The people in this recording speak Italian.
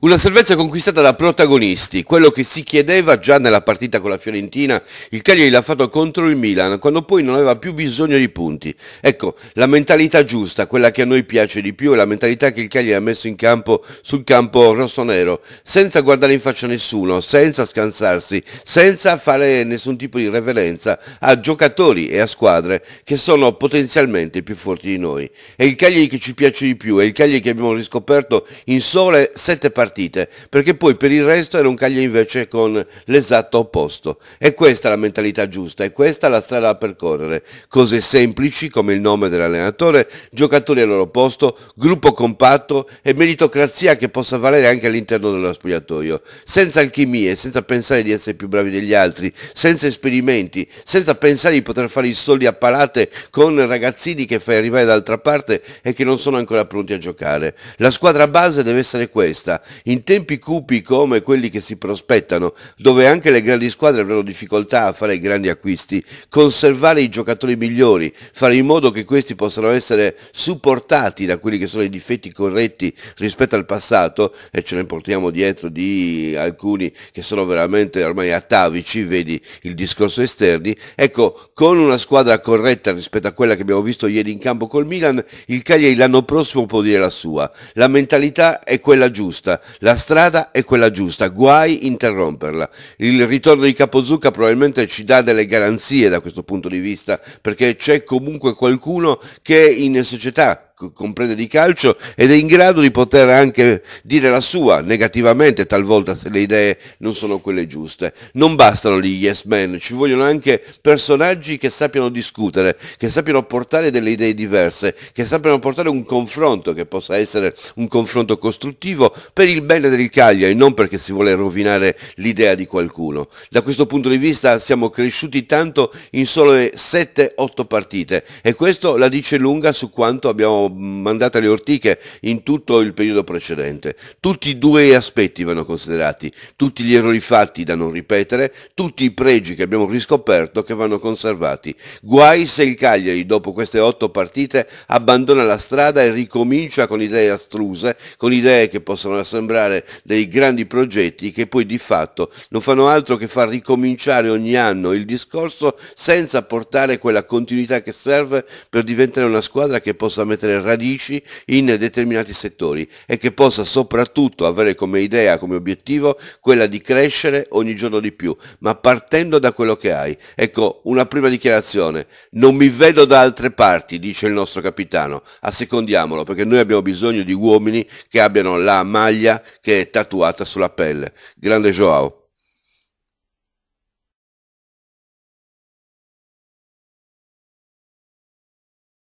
Una salvezza conquistata da protagonisti, quello che si chiedeva già nella partita con la Fiorentina, il Cagliari l'ha fatto contro il Milan, quando poi non aveva più bisogno di punti. Ecco, la mentalità giusta, quella che a noi piace di più, è la mentalità che il Cagliari ha messo in campo sul campo rosso-nero, senza guardare in faccia nessuno, senza scansarsi, senza fare nessun tipo di reverenza a giocatori e a squadre che sono potenzialmente più forti di noi. È il Cagliari che ci piace di più, è il Cagliari che abbiamo riscoperto in sole sette partite partite, perché poi per il resto era un Caglia invece con l'esatto opposto. E questa è la mentalità giusta, e questa è la strada da percorrere. Cose semplici come il nome dell'allenatore, giocatori al loro posto, gruppo compatto e meritocrazia che possa valere anche all'interno dello spogliatoio, senza alchimie, senza pensare di essere più bravi degli altri, senza esperimenti, senza pensare di poter fare i soldi a palate con ragazzini che fai arrivare d'altra parte e che non sono ancora pronti a giocare. La squadra base deve essere questa in tempi cupi come quelli che si prospettano, dove anche le grandi squadre avranno difficoltà a fare grandi acquisti, conservare i giocatori migliori, fare in modo che questi possano essere supportati da quelli che sono i difetti corretti rispetto al passato, e ce ne portiamo dietro di alcuni che sono veramente ormai atavici, vedi il discorso esterni, ecco, con una squadra corretta rispetto a quella che abbiamo visto ieri in campo col Milan, il Cagliari l'anno prossimo può dire la sua. La mentalità è quella giusta, la strada è quella giusta, guai interromperla. Il ritorno di Capozucca probabilmente ci dà delle garanzie da questo punto di vista, perché c'è comunque qualcuno che in società comprende di calcio ed è in grado di poter anche dire la sua negativamente talvolta se le idee non sono quelle giuste. Non bastano gli yes men, ci vogliono anche personaggi che sappiano discutere, che sappiano portare delle idee diverse, che sappiano portare un confronto che possa essere un confronto costruttivo per il bene del Cagliari, non perché si vuole rovinare l'idea di qualcuno. Da questo punto di vista siamo cresciuti tanto in solo 7-8 partite e questo la dice lunga su quanto abbiamo mandate alle ortiche in tutto il periodo precedente. Tutti i due aspetti vanno considerati, tutti gli errori fatti da non ripetere, tutti i pregi che abbiamo riscoperto che vanno conservati. Guai se il Cagliari dopo queste otto partite abbandona la strada e ricomincia con idee astruse, con idee che possono sembrare dei grandi progetti che poi di fatto non fanno altro che far ricominciare ogni anno il discorso senza portare quella continuità che serve per diventare una squadra che possa mettere radici in determinati settori e che possa soprattutto avere come idea, come obiettivo, quella di crescere ogni giorno di più, ma partendo da quello che hai. Ecco, una prima dichiarazione. Non mi vedo da altre parti, dice il nostro capitano. Assecondiamolo, perché noi abbiamo bisogno di uomini che abbiano la maglia che è tatuata sulla pelle. Grande Joao.